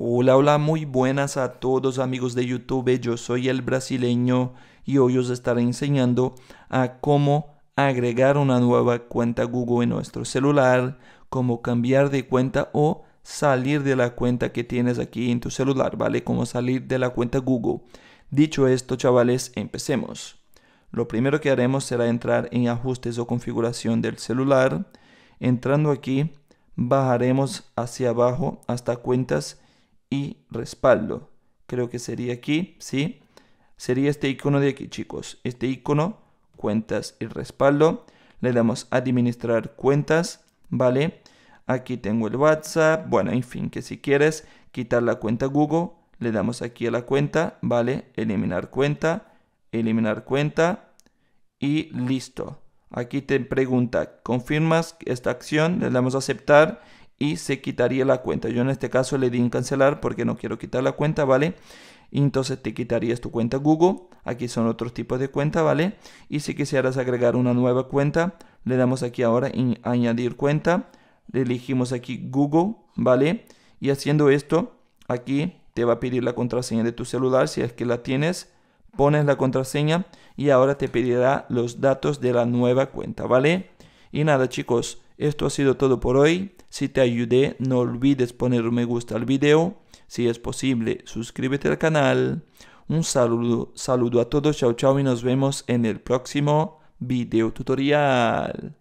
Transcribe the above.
Hola, hola, muy buenas a todos amigos de YouTube. Yo soy el brasileño y hoy os estaré enseñando a cómo agregar una nueva cuenta Google en nuestro celular, cómo cambiar de cuenta o salir de la cuenta que tienes aquí en tu celular, ¿vale? Cómo salir de la cuenta Google. Dicho esto, chavales, empecemos. Lo primero que haremos será entrar en ajustes o configuración del celular. Entrando aquí, bajaremos hacia abajo hasta cuentas y respaldo. Creo que sería aquí, ¿sí? Sería este icono de aquí, chicos. Este icono, cuentas y respaldo. Le damos a administrar cuentas, ¿vale? Aquí tengo el WhatsApp. Bueno, en fin, que si quieres quitar la cuenta Google, le damos aquí a la cuenta, ¿vale? Eliminar cuenta, eliminar cuenta y listo. Aquí te pregunta, ¿confirmas esta acción? Le damos a aceptar y se quitaría la cuenta. Yo en este caso le di en cancelar porque no quiero quitar la cuenta, ¿vale? entonces te quitarías tu cuenta Google. Aquí son otros tipos de cuenta, ¿vale? Y si quisieras agregar una nueva cuenta, le damos aquí ahora en añadir cuenta. Le elegimos aquí Google, ¿vale? Y haciendo esto, aquí te va a pedir la contraseña de tu celular si es que la tienes. Pones la contraseña y ahora te pedirá los datos de la nueva cuenta, ¿vale? Y nada chicos, esto ha sido todo por hoy. Si te ayudé, no olvides poner un me gusta al video. Si es posible, suscríbete al canal. Un saludo, saludo a todos, chao chao y nos vemos en el próximo video tutorial.